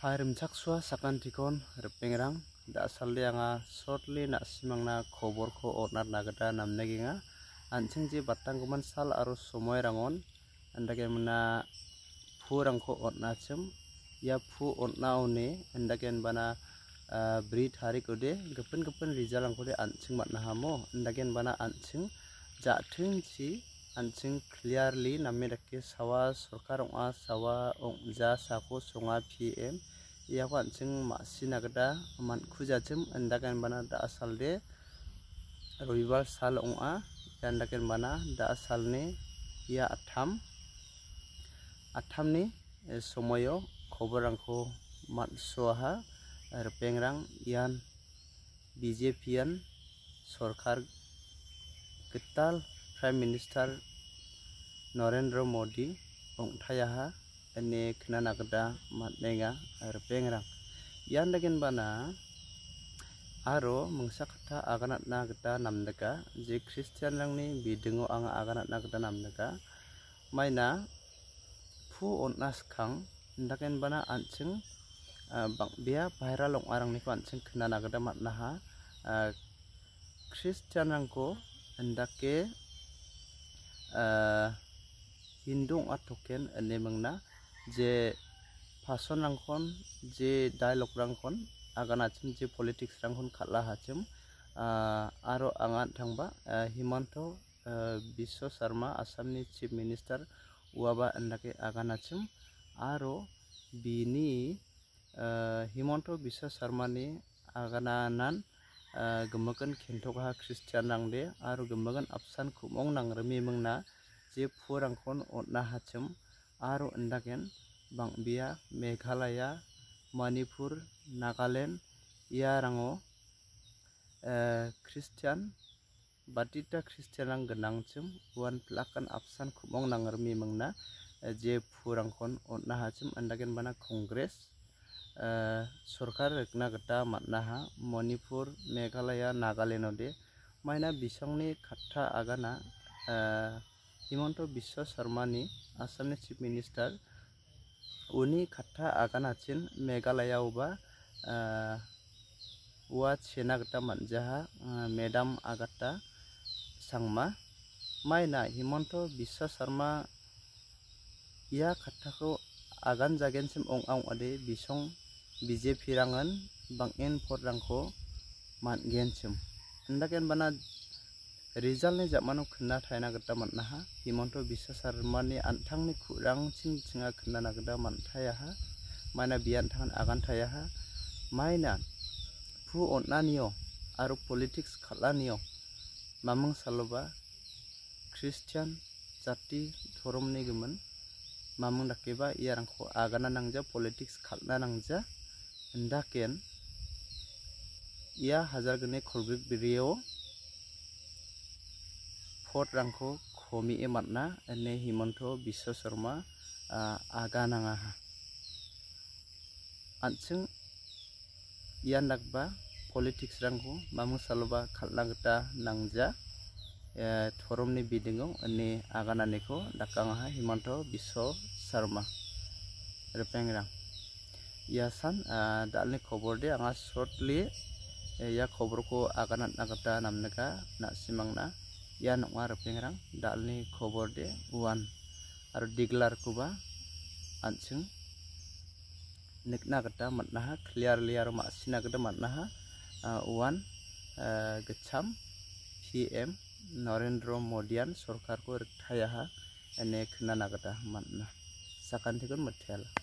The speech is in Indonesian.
Hairim saksua sakan tikon repengrang da salde anga shortly na simangna khobor ko ornar nagada namne ginga anching je batang guman sal aru somoy rangon andage mana pu rang ko orna chem ya phu orna one andagen bana eh, breed hari ko de gepen gepen rizal ang ko de anching matna hamo andagen bana anching jathing chi ancing clearly nami rakhi sawa sorkar a sawa ong ja sako songa pm ia iako an·ching ma·sina gita man·kujachim andakan bana de rival sal ong·a ia indaken bana ne ia atham atamni eh, somoyo man soha ar pengrang ian BJP-an sorkar getal Prime Minister Narendra Modi ong thaya ha ene khna nagda matnenga ar pengrang yan dagen bana aro mungsa khata aganat nagda namdaka je christian rangni bidingo ang aganat nagda namdaka maina phu onnas khang dagen bana anching bang bia bhaira long arang ni pan ching khna nagda matna ha christian ndake. andake hindung atoken mengna je fason rangkon je dialog rangkon agan acem je politik rangkon kala acem. Ah, aro angan tangba ah, himanto ah, sarma asam ni chief minister uaba anake agan acem. aro bini himanto ni agan agananan gemakan kentoka kristian nangde aro gemakan apsan kumong nang remi mengna je porangkon otna hachum aro Bang bangbia meghalaya manipur nagaland iarango Christian, batita kristianang ganangchum wan plakan apsan khumong nangarmi mangna je porangkon otna hachum ondaken bana congress सरकार रेखना गता माननाहा मणिपुर मेघालया नागालेण्डआवदि माइना बिसंनि खाथा आगाना হিমন্ত বিশ্ব শর্মাनि आसामनि चिफ मिनिस्टार उनि खाथा आगान आथिन मेघालयावबा उवा सेनागतामोन जाहा मेडाम आगाता सांमा माइना हिमन्त বিশ্ব शर्मा या खाथाखौ आगान जागेनसिम अं आं आदे बिसं बिजेपि राङान बांएन फरदांखौ मानगेनसिम एन्दाकेन बाना Rizal ni zaman aku kena tanya kita mana ha? Himanto bisa sarman ni antang ni kurang cing cinga kena nak kita mana tanya ha? Mana biar tangan akan tanya ha? Mana? Pu onanio, aru politics niyo, mamang saloba, Christian, jati, thorom ni gimun, mamang nak kiba iya rangko agana nangja politics kalna nangja, indah ken? Iya hajar gane kolbik biryo pot rangko komi ematna ene himonto biso serma aga nangaha anceng ia nakba politik rangko mamu saloba kalna geta nangja forum e, ni bidengo ene aga nane ko dakangaha himonto biso serma repeng rang ia ya san dalne kobor de anga shortly e, ya kobor ko aga nana geta namneka na simangna ya nomor pengerang dalni kobor de uan ar diglar kuba ancing nikna kata matna ha clear liar ma sina kata matna ha uh, uan uh, gecham pm narendra modian sorkar ko ha ene kna na kata matna sakan thikon mathela